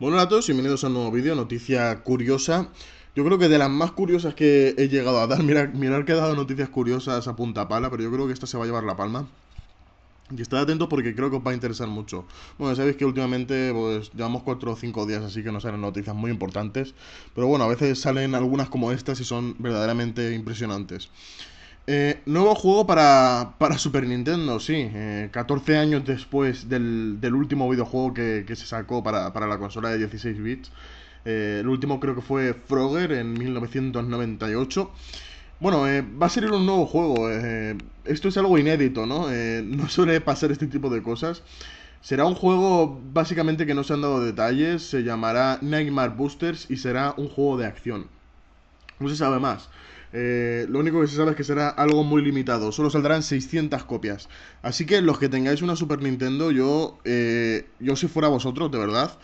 Bueno, a todos, bienvenidos a un nuevo vídeo, noticia curiosa. Yo creo que de las más curiosas que he llegado a dar, mirar, que he dado noticias curiosas a punta pala, pero yo creo que esta se va a llevar la palma. Y estad atentos porque creo que os va a interesar mucho. Bueno, sabéis que últimamente pues llevamos 4 o 5 días así que no salen noticias muy importantes. Pero bueno, a veces salen algunas como estas y son verdaderamente impresionantes nuevo eh, juego para, Super Nintendo, sí. 14 eh, años después del, último videojuego que, se sacó para, la consola de 16 bits. Eh, el último creo que fue Frogger en 1998. Bueno, va a ser un nuevo juego. esto es algo inédito, ¿no? no suele pasar este tipo de cosas. Será un juego básicamente que no se han dado detalles. Se llamará Nightmare Boosters y será un juego de acción. No se sabe más. Eh, lo único que se sabe es que será algo muy limitado. Solo saldrán 600 copias. Así que los que tengáis una Super Nintendo, yo, eh, yo si fuera vosotros, de verdad,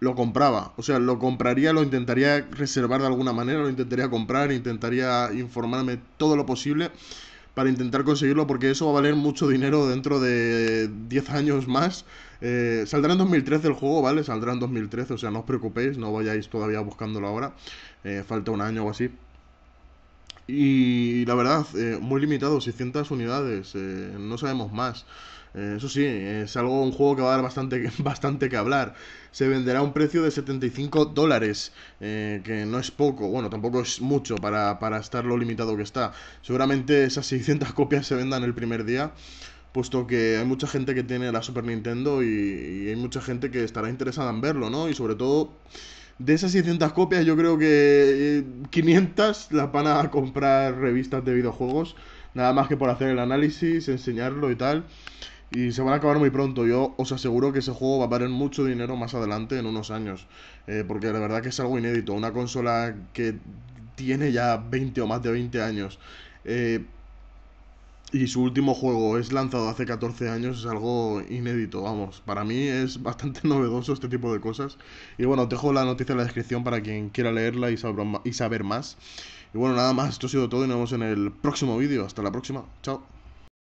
lo compraba. O sea, lo compraría, lo intentaría reservar de alguna manera, lo intentaría comprar, intentaría informarme todo lo posible para intentar conseguirlo porque eso va a valer mucho dinero dentro de 10 años más. Eh, saldrá en 2013 el juego, ¿vale? Saldrá en 2013, o sea, no os preocupéis, no vayáis todavía buscándolo ahora. Eh, falta un año o así. Y la verdad, eh, muy limitado, 600 unidades, eh, no sabemos más. Eh, eso sí, es algo, un juego que va a dar bastante, bastante que hablar. Se venderá a un precio de 75 dólares, que no es poco, bueno, tampoco es mucho para, para estar lo limitado que está. Seguramente esas 600 copias se vendan el primer día puesto que hay mucha gente que tiene la Super Nintendo y, y, hay mucha gente que estará interesada en verlo, ¿no? Y sobre todo de esas 600 copias, yo creo que 500 eh, las van a comprar revistas de videojuegos, nada más que por hacer el análisis, enseñarlo y tal. Y se van a acabar muy pronto. Yo os aseguro que ese juego va a valer mucho dinero más adelante, en unos años. Eh, porque la verdad que es algo inédito. Una consola que tiene ya 20 o más de 20 años. Eh, y su último juego es lanzado hace 14 años, es algo inédito, vamos. Para mí es bastante novedoso este tipo de cosas. Y bueno, te dejo la noticia en la descripción para quien quiera leerla y, y saber más. Y bueno, nada más, esto ha sido todo y nos vemos en el próximo vídeo. Hasta la próxima, chao.